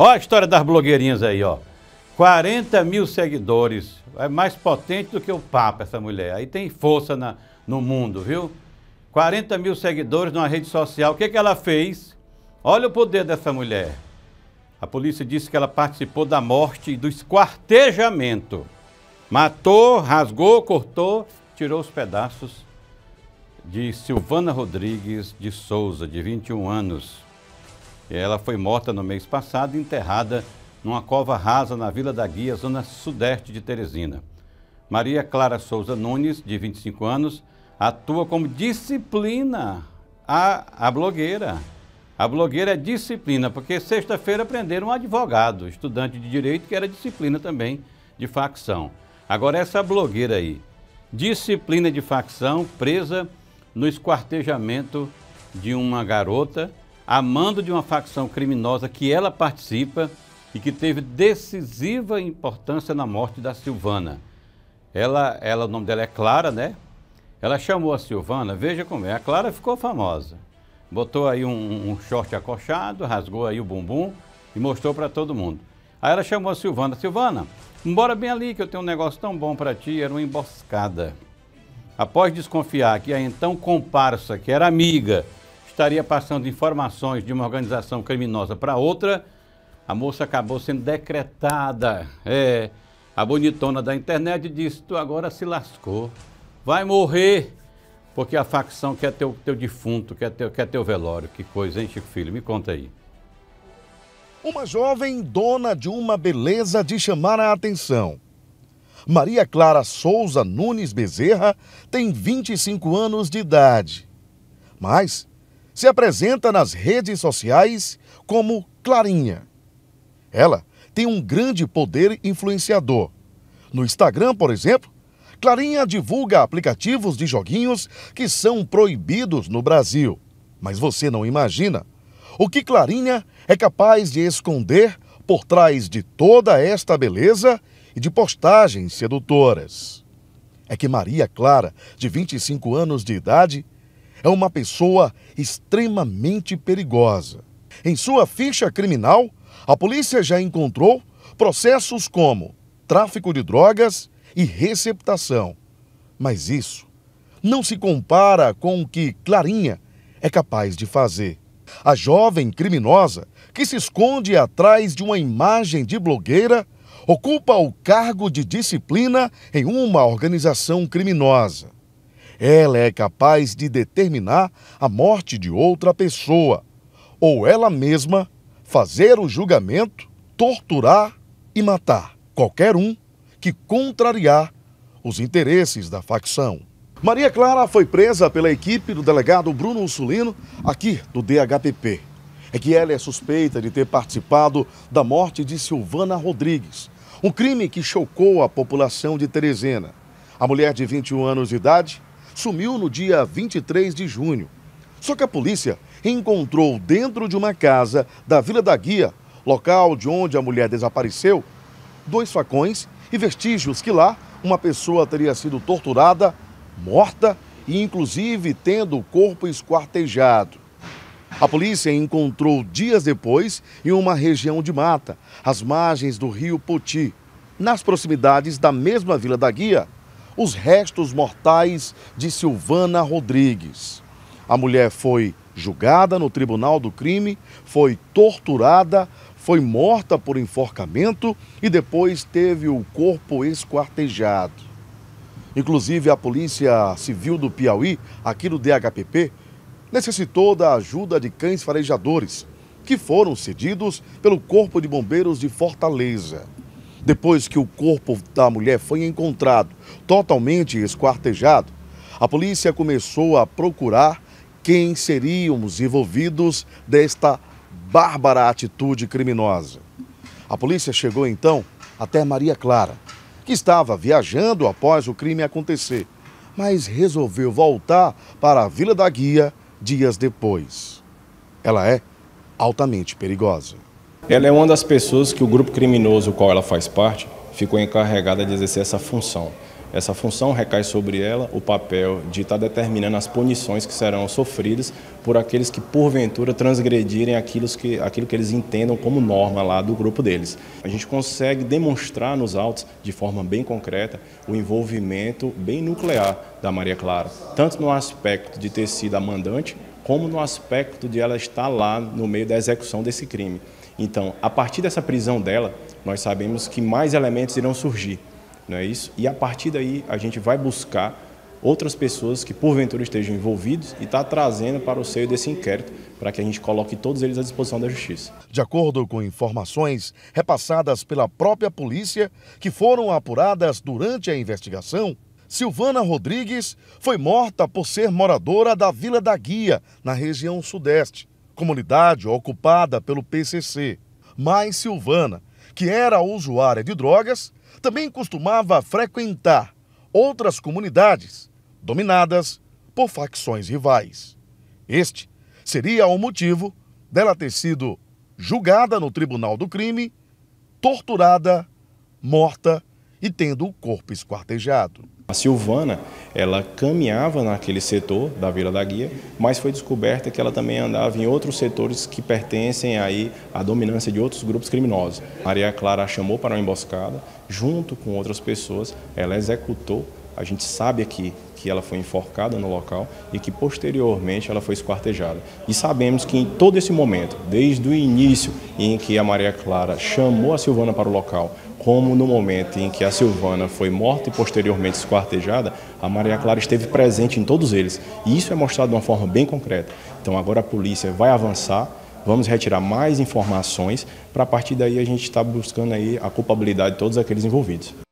Olha a história das blogueirinhas aí, ó. 40 mil seguidores. É mais potente do que o Papa, essa mulher. Aí tem força na, no mundo, viu? 40 mil seguidores numa rede social. O que, é que ela fez? Olha o poder dessa mulher. A polícia disse que ela participou da morte e do esquartejamento. Matou, rasgou, cortou, tirou os pedaços de Silvana Rodrigues de Souza, de 21 anos. Ela foi morta no mês passado e enterrada numa cova rasa na Vila da Guia, zona sudeste de Teresina. Maria Clara Souza Nunes, de 25 anos, atua como disciplina a, a blogueira. A blogueira é disciplina, porque sexta-feira prenderam um advogado, estudante de direito, que era disciplina também de facção. Agora, essa blogueira aí, disciplina de facção, presa no esquartejamento de uma garota a mando de uma facção criminosa que ela participa e que teve decisiva importância na morte da Silvana. Ela, ela, o nome dela é Clara, né? Ela chamou a Silvana, veja como é, a Clara ficou famosa. Botou aí um, um short acolchado, rasgou aí o bumbum e mostrou para todo mundo. Aí ela chamou a Silvana, Silvana, embora bem ali que eu tenho um negócio tão bom para ti, era uma emboscada. Após desconfiar que a então comparsa, que era amiga estaria passando informações de uma organização criminosa para outra, a moça acabou sendo decretada. É, a bonitona da internet disse: Tu agora se lascou, vai morrer, porque a facção quer teu, teu defunto, quer teu, quer teu velório. Que coisa, hein, Chico Filho? Me conta aí. Uma jovem dona de uma beleza de chamar a atenção. Maria Clara Souza Nunes Bezerra tem 25 anos de idade. Mas se apresenta nas redes sociais como Clarinha. Ela tem um grande poder influenciador. No Instagram, por exemplo, Clarinha divulga aplicativos de joguinhos que são proibidos no Brasil. Mas você não imagina o que Clarinha é capaz de esconder por trás de toda esta beleza e de postagens sedutoras. É que Maria Clara, de 25 anos de idade, é uma pessoa extremamente perigosa. Em sua ficha criminal, a polícia já encontrou processos como tráfico de drogas e receptação. Mas isso não se compara com o que Clarinha é capaz de fazer. A jovem criminosa que se esconde atrás de uma imagem de blogueira ocupa o cargo de disciplina em uma organização criminosa ela é capaz de determinar a morte de outra pessoa, ou ela mesma fazer o julgamento, torturar e matar qualquer um que contrariar os interesses da facção. Maria Clara foi presa pela equipe do delegado Bruno Ursulino, aqui do DHPP. É que ela é suspeita de ter participado da morte de Silvana Rodrigues, um crime que chocou a população de Teresina. A mulher de 21 anos de idade sumiu no dia 23 de junho. Só que a polícia encontrou dentro de uma casa da Vila da Guia, local de onde a mulher desapareceu, dois facões e vestígios que lá uma pessoa teria sido torturada, morta e inclusive tendo o corpo esquartejado. A polícia encontrou dias depois em uma região de mata, às margens do rio Poti, nas proximidades da mesma Vila da Guia, os restos mortais de Silvana Rodrigues. A mulher foi julgada no tribunal do crime, foi torturada, foi morta por enforcamento e depois teve o corpo esquartejado. Inclusive, a Polícia Civil do Piauí, aqui do DHPP, necessitou da ajuda de cães farejadores, que foram cedidos pelo Corpo de Bombeiros de Fortaleza. Depois que o corpo da mulher foi encontrado totalmente esquartejado, a polícia começou a procurar quem seriam os envolvidos desta bárbara atitude criminosa. A polícia chegou então até Maria Clara, que estava viajando após o crime acontecer, mas resolveu voltar para a Vila da Guia dias depois. Ela é altamente perigosa. Ela é uma das pessoas que o grupo criminoso, o qual ela faz parte, ficou encarregada de exercer essa função. Essa função recai sobre ela o papel de estar tá determinando as punições que serão sofridas por aqueles que, porventura, transgredirem aquilo que, aquilo que eles entendam como norma lá do grupo deles. A gente consegue demonstrar nos autos, de forma bem concreta, o envolvimento bem nuclear da Maria Clara, tanto no aspecto de ter sido a mandante, como no aspecto de ela estar lá no meio da execução desse crime. Então, a partir dessa prisão dela, nós sabemos que mais elementos irão surgir, não é isso? E a partir daí a gente vai buscar outras pessoas que porventura estejam envolvidos e está trazendo para o seio desse inquérito para que a gente coloque todos eles à disposição da justiça. De acordo com informações repassadas pela própria polícia que foram apuradas durante a investigação, Silvana Rodrigues foi morta por ser moradora da Vila da Guia, na região sudeste, comunidade ocupada pelo PCC. Mas Silvana, que era usuária de drogas, também costumava frequentar outras comunidades dominadas por facções rivais. Este seria o motivo dela ter sido julgada no Tribunal do Crime, torturada, morta e tendo o corpo esquartejado. A Silvana, ela caminhava naquele setor da Vila da Guia, mas foi descoberta que ela também andava em outros setores que pertencem aí à dominância de outros grupos criminosos. Maria Clara a chamou para uma emboscada, junto com outras pessoas, ela executou a gente sabe aqui que ela foi enforcada no local e que posteriormente ela foi esquartejada. E sabemos que em todo esse momento, desde o início em que a Maria Clara chamou a Silvana para o local, como no momento em que a Silvana foi morta e posteriormente esquartejada, a Maria Clara esteve presente em todos eles. E isso é mostrado de uma forma bem concreta. Então agora a polícia vai avançar, vamos retirar mais informações para a partir daí a gente está buscando aí a culpabilidade de todos aqueles envolvidos.